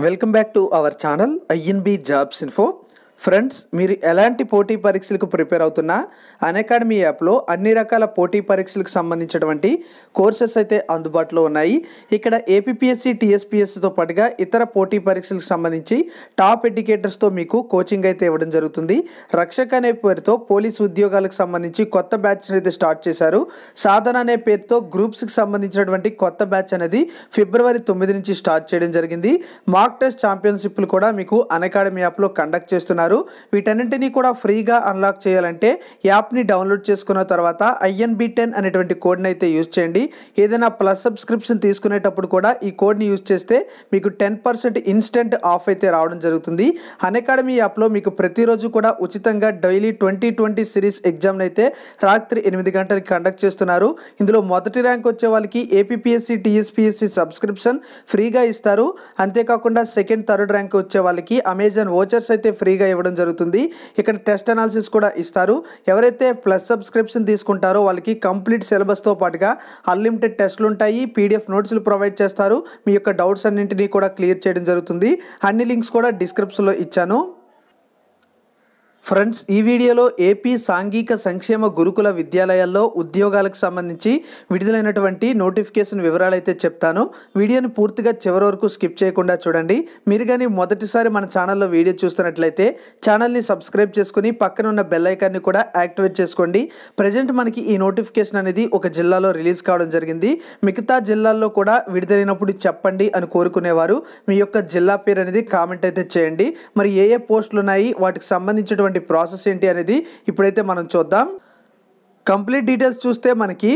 Welcome back to our channel INB Jobs Info. Friends మీరు ఎలాంటి పోటీ పరీక్షలకు ప్రిపేర్ అవుతున్నా అకాడమీ యాప్లో అన్ని రకాల పోటీ పరీక్షలకు సంబంధించినటువంటి కోర్సెస్ అయితే అందుబాటులో ఉన్నాయి ఇక్కడ ఏపీఎస్సి టీఎస్పీఎస్సితో పాటుగా ఇతర పోటీ పరీక్షలకు సంబంధించి టాప్ ఎడ్యుకేటర్స్తో మీకు కోచింగ్ అయితే ఇవ్వడం జరుగుతుంది రక్షక్ అనే పేరుతో పోలీస్ ఉద్యోగాలకు సంబంధించి కొత్త బ్యాచ్ అయితే స్టార్ట్ చేశారు సాధన అనే పేరుతో గ్రూప్స్కి సంబంధించినటువంటి కొత్త బ్యాచ్ అనేది ఫిబ్రవరి తొమ్మిది నుంచి స్టార్ట్ చేయడం జరిగింది మాక్ టెస్ట్ ఛాంపియన్షిప్లు కూడా మీకు అకాడమీ యాప్లో కండక్ట్ చేస్తున్నారు చేస్తున్నారు వీటన్నింటినీ కూడా ఫ్రీగా అన్లాక్ చేయాలంటే యాప్ని డౌన్లోడ్ చేసుకున్న తర్వాత ఐఎన్బి టెన్ అనేటువంటి కోడ్ని అయితే యూజ్ చేయండి ఏదైనా ప్లస్ సబ్స్క్రిప్షన్ తీసుకునేటప్పుడు కూడా ఈ కోడ్ని యూజ్ చేస్తే మీకు టెన్ పర్సెంట్ ఇన్స్టెంట్ ఆఫ్ అయితే రావడం జరుగుతుంది అకాడమీ యాప్లో మీకు ప్రతిరోజు కూడా ఉచితంగా డైలీ ట్వంటీ ట్వంటీ సిరీస్ ఎగ్జామ్ని అయితే రాత్రి ఎనిమిది గంటలకి కండక్ట్ చేస్తున్నారు ఇందులో మొదటి ర్యాంక్ వచ్చే వాళ్ళకి ఏపీఎస్సి టీఎస్పీఎస్సి సబ్స్క్రిప్షన్ ఫ్రీగా ఇస్తారు అంతేకాకుండా సెకండ్ థర్డ్ ర్యాంక్ వచ్చే వాళ్ళకి అమెజాన్ ఓచర్స్ అయితే ఫ్రీగా ఇవ్వడం జరుగుతుంది ఇక్కడ టెస్ట్ అనాలిసిస్ కూడా ఇస్తారు ఎవరైతే ప్లస్ సబ్స్క్రిప్షన్ తీసుకుంటారో వాళ్ళకి కంప్లీట్ సిలబస్తో పాటుగా అన్లిమిటెడ్ టెస్ట్లు ఉంటాయి పీడిఎఫ్ నోట్స్లు ప్రొవైడ్ చేస్తారు మీ యొక్క డౌట్స్ అన్నింటినీ కూడా క్లియర్ చేయడం జరుగుతుంది అన్ని లింక్స్ కూడా డిస్క్రిప్షన్లో ఇచ్చాను ఫ్రెండ్స్ ఈ వీడియోలో ఏపీ సాంఘిక సంక్షేమ గురుకుల విద్యాలయాల్లో ఉద్యోగాలకు సంబంధించి విడుదలైనటువంటి నోటిఫికేషన్ వివరాలు అయితే చెప్తాను వీడియోని పూర్తిగా చివరి వరకు స్కిప్ చేయకుండా చూడండి మీరు కానీ మొదటిసారి మన ఛానల్లో వీడియో చూస్తున్నట్లయితే ఛానల్ని సబ్స్క్రైబ్ చేసుకుని పక్కన ఉన్న బెల్ ఐకాన్ని కూడా యాక్టివేట్ చేసుకోండి ప్రజెంట్ మనకి ఈ నోటిఫికేషన్ అనేది ఒక జిల్లాలో రిలీజ్ కావడం జరిగింది మిగతా జిల్లాల్లో కూడా విడుదలైనప్పుడు చెప్పండి అని కోరుకునేవారు మీ యొక్క జిల్లా పేరు అనేది కామెంట్ అయితే చేయండి మరి ఏ ఏ పోస్టులు ఉన్నాయి వాటికి సంబంధించినటువంటి ప్రాసెస్ ఏంటి అనేది ఇప్పుడైతే మనం చూద్దాం కంప్లీట్ డీటెయిల్స్ చూస్తే మనకి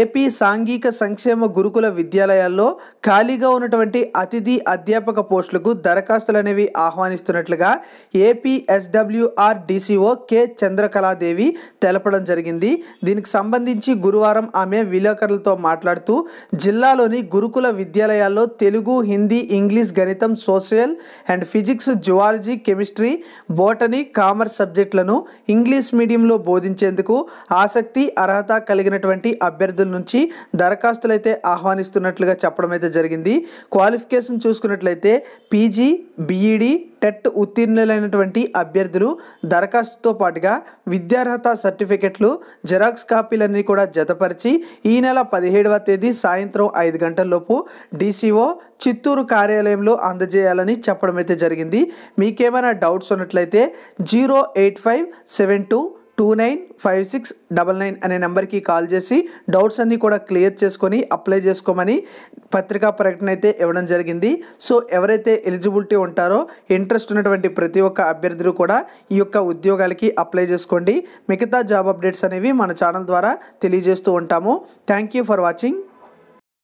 ఏపీ సాంఘిక సంక్షేమ గురుకుల విద్యాలయాల్లో ఖాళీగా ఉన్నటువంటి అతిథి అధ్యాపక పోస్టులకు దరఖాస్తులు అనేవి ఆహ్వానిస్తున్నట్లుగా AP SWR DCO K Chandrakaladevi తెలపడం జరిగింది దీనికి సంబంధించి గురువారం ఆమె విలేకరులతో మాట్లాడుతూ జిల్లాలోని గురుకుల విద్యాలయాల్లో తెలుగు హిందీ ఇంగ్లీష్ గణితం social and physics zoology chemistry botany commerce సబ్జెక్టులను ఇంగ్లీష్ మీడియంలో బోధించేందుకు ఆసక్తి ప్రసక్తి అర్హత కలిగినటువంటి అభ్యర్థుల నుంచి దరఖాస్తులు అయితే ఆహ్వానిస్తున్నట్లుగా చెప్పడం అయితే జరిగింది క్వాలిఫికేషన్ చూసుకున్నట్లయితే పీజీ బీఈడి టెట్ ఉత్తీర్ణులైనటువంటి అభ్యర్థులు దరఖాస్తుతో పాటుగా విద్యార్హత సర్టిఫికెట్లు జెరాక్స్ కాపీలన్నీ కూడా జతపరిచి ఈ నెల పదిహేడవ తేదీ సాయంత్రం ఐదు గంటలలోపు డీసీఓ చిత్తూరు కార్యాలయంలో అందజేయాలని చెప్పడం అయితే జరిగింది మీకేమైనా డౌట్స్ ఉన్నట్లయితే zero eight five seven two two nine five six double nine అనే నెంబర్కి కాల్ చేసి డౌట్స్ అన్నీ కూడా క్లియర్ చేసుకొని అప్లై చేసుకోమని పత్రికా ప్రకటన అయితే ఇవ్వడం జరిగింది సో ఎవరైతే ఎలిజిబిలిటీ ఉంటారో ఇంట్రెస్ట్ ఉన్నటువంటి ప్రతి ఒక్క అభ్యర్థులు కూడా ఈ యొక్క ఉద్యోగాలకి అప్లై చేసుకోండి మిగతా జాబ్ అప్డేట్స్ అనేవి మన ఛానల్ ద్వారా తెలియజేస్తూ ఉంటాము థ్యాంక్ యూ ఫర్ వాచింగ్